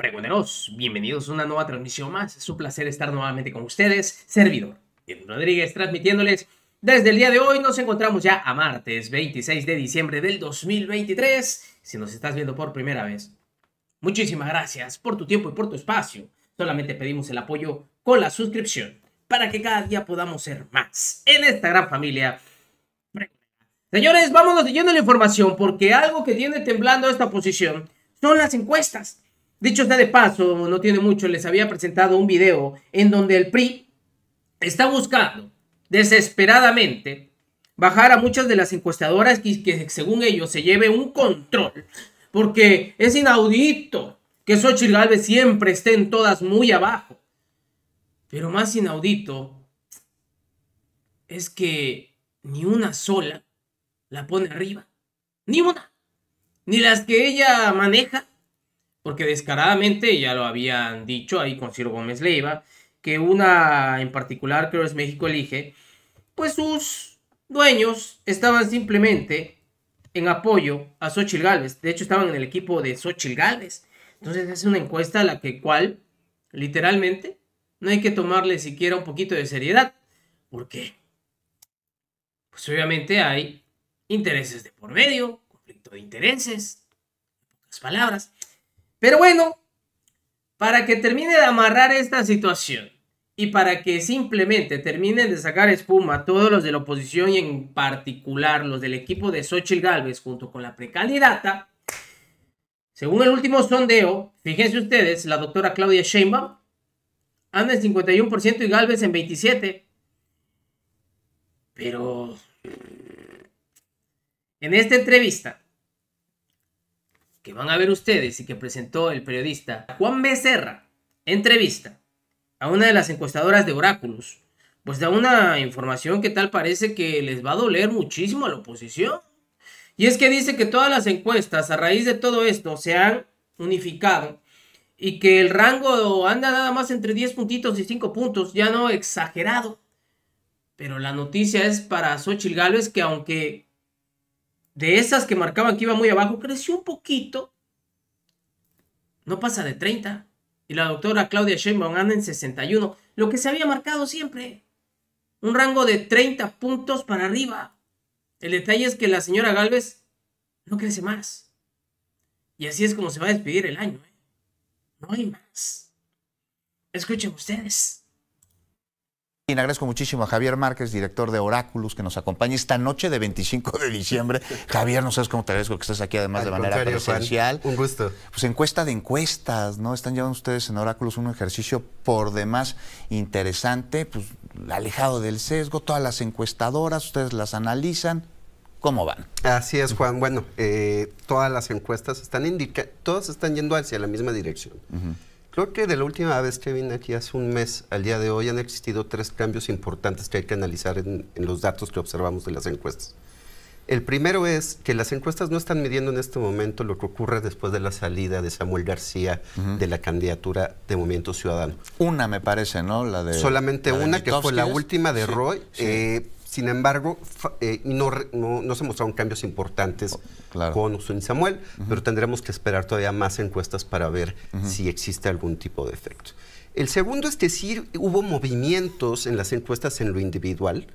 Pregoneros, bienvenidos a una nueva transmisión más. Es un placer estar nuevamente con ustedes, servidor Diego Rodríguez, transmitiéndoles desde el día de hoy. Nos encontramos ya a martes 26 de diciembre del 2023. Si nos estás viendo por primera vez, muchísimas gracias por tu tiempo y por tu espacio. Solamente pedimos el apoyo con la suscripción para que cada día podamos ser más en esta gran familia. Señores, vámonos leyendo la información porque algo que tiene temblando esta posición son las encuestas Dicho está de paso, no tiene mucho, les había presentado un video en donde el PRI está buscando desesperadamente bajar a muchas de las encuestadoras y que según ellos se lleve un control, porque es inaudito que Xochitl Galvez siempre estén todas muy abajo. Pero más inaudito es que ni una sola la pone arriba, ni una, ni las que ella maneja porque descaradamente ya lo habían dicho ahí con Ciro Gómez Leiva, que una en particular, creo es México Elige, pues sus dueños estaban simplemente en apoyo a sochi Galvez. De hecho, estaban en el equipo de Xochitl Galvez. Entonces es una encuesta a la que cual, literalmente, no hay que tomarle siquiera un poquito de seriedad. ¿Por qué? Pues obviamente hay intereses de por medio, conflicto de intereses, en pocas palabras. Pero bueno, para que termine de amarrar esta situación y para que simplemente terminen de sacar espuma todos los de la oposición y en particular los del equipo de Xochitl Galvez junto con la precandidata, según el último sondeo, fíjense ustedes, la doctora Claudia Sheinbaum anda en 51% y Galvez en 27%. Pero en esta entrevista, que van a ver ustedes y que presentó el periodista Juan Becerra, entrevista a una de las encuestadoras de Oráculos, pues da una información que tal parece que les va a doler muchísimo a la oposición. Y es que dice que todas las encuestas a raíz de todo esto se han unificado y que el rango anda nada más entre 10 puntitos y 5 puntos, ya no exagerado. Pero la noticia es para Xochitl Gálvez que aunque de esas que marcaban que iba muy abajo, creció un poquito. No pasa de 30. Y la doctora Claudia Sheinbaum anda en 61, lo que se había marcado siempre. Un rango de 30 puntos para arriba. El detalle es que la señora Galvez no crece más. Y así es como se va a despedir el año. ¿eh? No hay más. Escuchen ustedes. Y agradezco muchísimo a Javier Márquez, director de Oráculos, que nos acompaña esta noche de 25 de diciembre. Javier, no sabes cómo te agradezco que estés aquí además de manera presencial. un gusto. Pues encuesta de encuestas, ¿no? Están llevando ustedes en Oráculos un ejercicio por demás interesante, pues alejado del sesgo, todas las encuestadoras, ustedes las analizan. ¿Cómo van? Así es, Juan. Bueno, eh, todas las encuestas están indicando, todas están yendo hacia la misma dirección. Creo que de la última vez que vine aquí hace un mes al día de hoy han existido tres cambios importantes que hay que analizar en, los datos que observamos de las encuestas. El primero es que las encuestas no están midiendo en este momento lo que ocurre después de la salida de Samuel García de la candidatura de Movimiento Ciudadano. Una me parece, ¿no? La de solamente una que fue la última de Roy. Eh, sin embargo, eh, no, se mostraron cambios importantes oh, con Usun y Samuel, pero tendremos que esperar todavía más encuestas para ver si existe algún tipo de efecto. El segundo es que hubo movimientos en las encuestas en lo individual.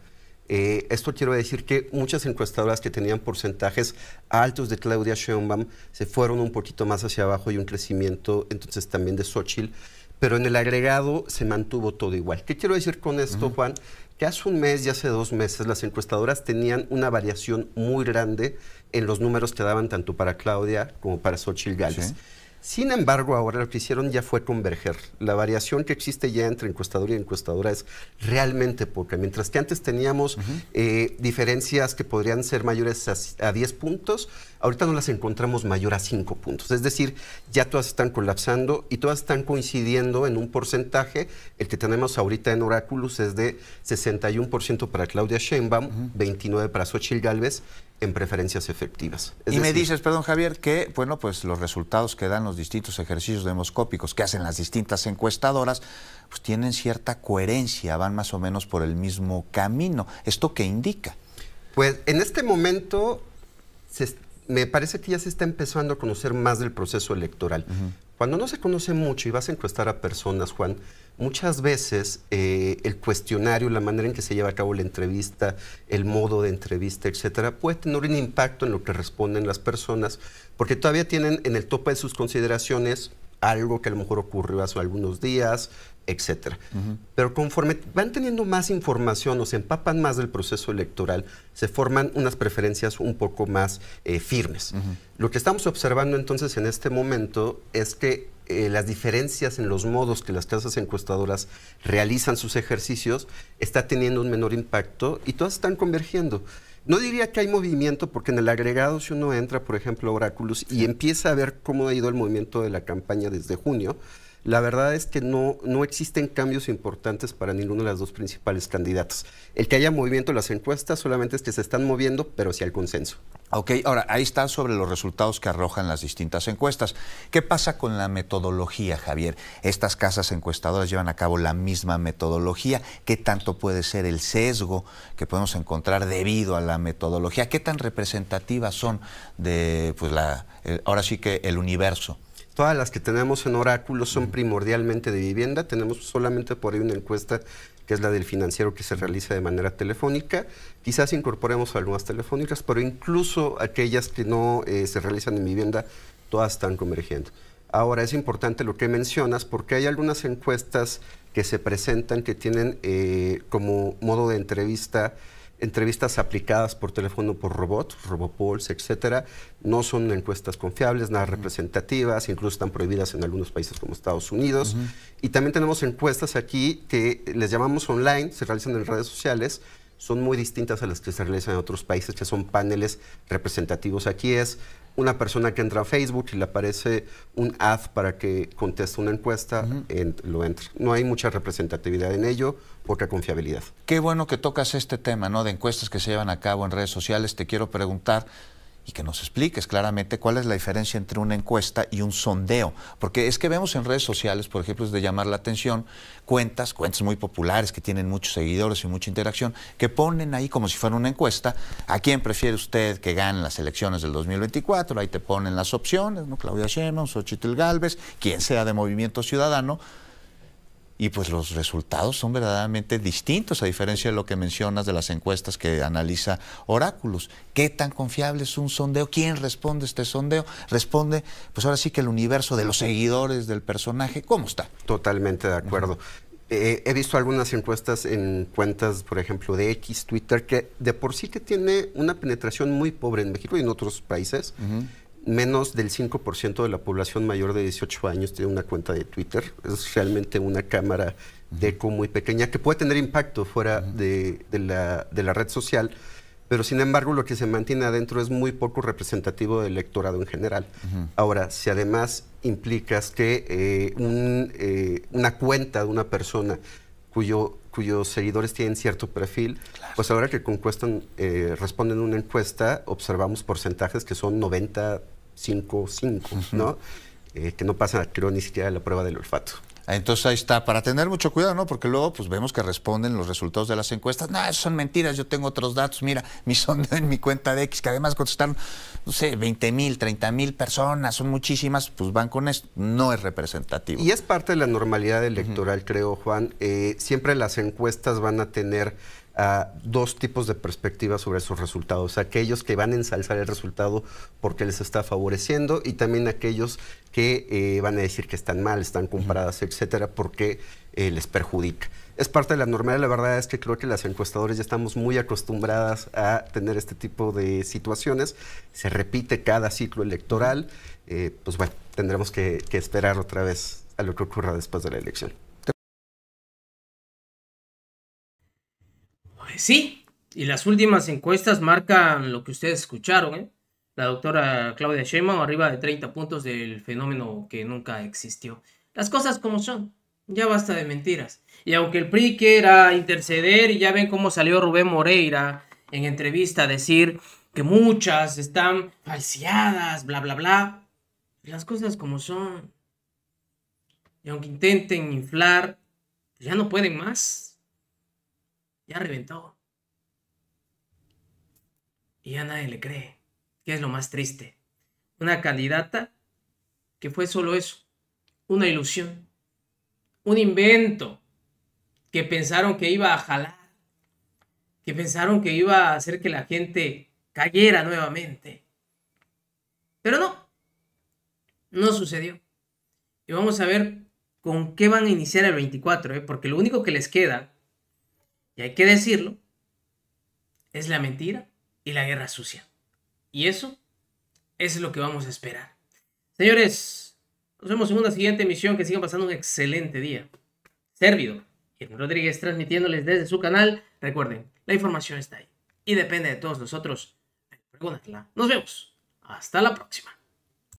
Eh, esto quiero decir que muchas encuestadoras que tenían porcentajes altos de Claudia Sheinbaum se fueron un poquito más hacia abajo y un crecimiento entonces también de Xochitl, pero en el agregado se mantuvo todo igual. ¿Qué quiero decir con esto, Juan? que hace un mes y hace dos meses las encuestadoras tenían una variación muy grande en los números que daban tanto para Claudia como para Xochitl Gales. Sin embargo, ahora lo que hicieron ya fue converger. La variación que existe ya entre encuestador y encuestadora es realmente poca. Mientras que antes teníamos eh, diferencias que podrían ser mayores a, 10 puntos, ahorita no las encontramos mayor a 5 puntos. Es decir, ya todas están colapsando y todas están coincidiendo en un porcentaje. El que tenemos ahorita en Oráculos es de 61% para Claudia Sheinbaum, 29% para Xochitl Galvez en preferencias efectivas. y me dices, perdón Javier, que bueno, pues los resultados que dan los distintos ejercicios demoscópicos que hacen las distintas encuestadoras, pues tienen cierta coherencia, van más o menos por el mismo camino. ¿Esto qué indica? Pues en este momento me parece que ya se está empezando a conocer más del proceso electoral. Cuando no se conoce mucho y vas a encuestar a personas, Juan, muchas veces eh, el cuestionario, la manera en que se lleva a cabo la entrevista, el modo de entrevista, etcétera, puede tener un impacto en lo que responden las personas, porque todavía tienen en el tope de sus consideraciones algo que a lo mejor ocurrió hace algunos días, etcétera. Pero conforme van teniendo más información o se empapan más del proceso electoral, se forman unas preferencias un poco más eh, firmes. Lo que estamos observando entonces en este momento es que eh, las diferencias en los modos que las casas encuestadoras realizan sus ejercicios está teniendo un menor impacto y todas están convergiendo. No diría que hay movimiento, porque en el agregado, si uno entra, por ejemplo, a Oráculos, y empieza a ver cómo ha ido el movimiento de la campaña desde junio, la verdad es que no, existen cambios importantes para ninguno de los dos principales candidatos. El que haya movimiento en las encuestas solamente es que se están moviendo, pero sí hay consenso. Ok, ahora ahí está sobre los resultados que arrojan las distintas encuestas. ¿Qué pasa con la metodología, Javier? Estas casas encuestadoras llevan a cabo la misma metodología. ¿Qué tanto puede ser el sesgo que podemos encontrar debido a la metodología? ¿Qué tan representativas son de, pues, la, ahora sí que el universo? Todas las que tenemos en Oráculo son mm. primordialmente de vivienda. Tenemos solamente por ahí una encuesta que es la del financiero que se realiza de manera telefónica. Quizás incorporemos algunas telefónicas, pero incluso aquellas que no eh, se realizan en vivienda, todas están convergiendo. Ahora es importante lo que mencionas porque hay algunas encuestas que se presentan que tienen eh, como modo de entrevista entrevistas aplicadas por teléfono por robot, robopolls, etcétera, no son encuestas confiables, nada representativas, incluso están prohibidas en algunos países como Estados Unidos. Y también tenemos encuestas aquí que les llamamos online, se realizan en redes sociales, son muy distintas a las que se realizan en otros países, que son paneles representativos. Aquí es una persona que entra a Facebook y le aparece un ad para que conteste una encuesta, lo entra. No hay mucha representatividad en ello, poca confiabilidad. Qué bueno que tocas este tema, ¿no? De encuestas que se llevan a cabo en redes sociales. Te quiero preguntar y que nos expliques claramente cuál es la diferencia entre una encuesta y un sondeo. Porque es que vemos en redes sociales, por ejemplo, es de llamar la atención, cuentas, cuentas muy populares que tienen muchos seguidores y mucha interacción, que ponen ahí como si fuera una encuesta, ¿a quién prefiere usted que gane las elecciones del 2024? Ahí te ponen las opciones, ¿no? Claudia Sheinbaum, Xochitl Galvez, quien sea de Movimiento Ciudadano y pues los resultados son verdaderamente distintos, a diferencia de lo que mencionas de las encuestas que analiza Oráculos. ¿Qué tan confiable es un sondeo? ¿Quién responde a este sondeo? Responde, pues ahora sí que el universo de los seguidores del personaje. ¿Cómo está? Totalmente de acuerdo. Eh, he visto algunas encuestas en cuentas, por ejemplo, de X, Twitter, que de por sí que tiene una penetración muy pobre en México y en otros países menos del 5% de la población mayor de 18 años tiene una cuenta de Twitter. Es realmente una cámara de eco muy pequeña que puede tener impacto fuera de, la, red social pero sin embargo lo que se mantiene adentro es muy poco representativo del electorado en general. Ahora, si además implicas que eh, eh, una cuenta de una persona cuyo, cuyos seguidores tienen cierto perfil, pues ahora que concuestan eh, responden una encuesta, observamos porcentajes que son 90, 5, 5, ¿no? Eh, que no pasan, creo, ni siquiera la prueba del olfato. Ah, entonces ahí está, para tener mucho cuidado, ¿no? Porque luego pues vemos que responden los resultados de las encuestas. No, eso son mentiras, yo tengo otros datos, mira, mi sondeo en mi cuenta de X, que además contestaron, no sé, 20 mil, 30 mil personas, son muchísimas, pues van con esto, no es representativo. Y es parte de la normalidad electoral, creo, Juan. Eh, siempre las encuestas van a tener a dos tipos de perspectivas sobre esos resultados. Aquellos que van a ensalzar el resultado porque les está favoreciendo y también aquellos que eh, van a decir que están mal, están comparadas, etcétera, porque eh, les perjudica. Es parte de la normalidad, la verdad es que creo que las encuestadoras ya estamos muy acostumbradas a tener este tipo de situaciones. Se repite cada ciclo electoral. Eh, pues bueno, tendremos que esperar otra vez a lo que ocurra después de la elección. Pues sí, y las últimas encuestas marcan lo que ustedes escucharon, ¿eh? La doctora Claudia Sheinbaum arriba de 30 puntos del fenómeno que nunca existió. Las cosas como son, ya basta de mentiras. Y aunque el PRI quiera interceder, y ya ven cómo salió Rubén Moreira en entrevista a decir que muchas están falseadas, bla, bla, bla. Las cosas como son. Y aunque intenten inflar, ya no pueden más. Ya reventó. Y ya nadie le cree. Que es lo más triste. Una candidata que fue solo eso. Una ilusión. Un invento que pensaron que iba a jalar. Que pensaron que iba a hacer que la gente cayera nuevamente. Pero no. No sucedió. Y vamos a ver con qué van a iniciar el 24, ¿eh? porque lo único que les queda y hay que decirlo, es la mentira y la guerra sucia. Y eso es lo que vamos a esperar. Señores, nos vemos en una siguiente emisión. Que sigan pasando un excelente día. Servido Guillermo Rodríguez transmitiéndoles desde su canal. Recuerden, la información está ahí y depende de todos nosotros. Nos vemos. Hasta la próxima.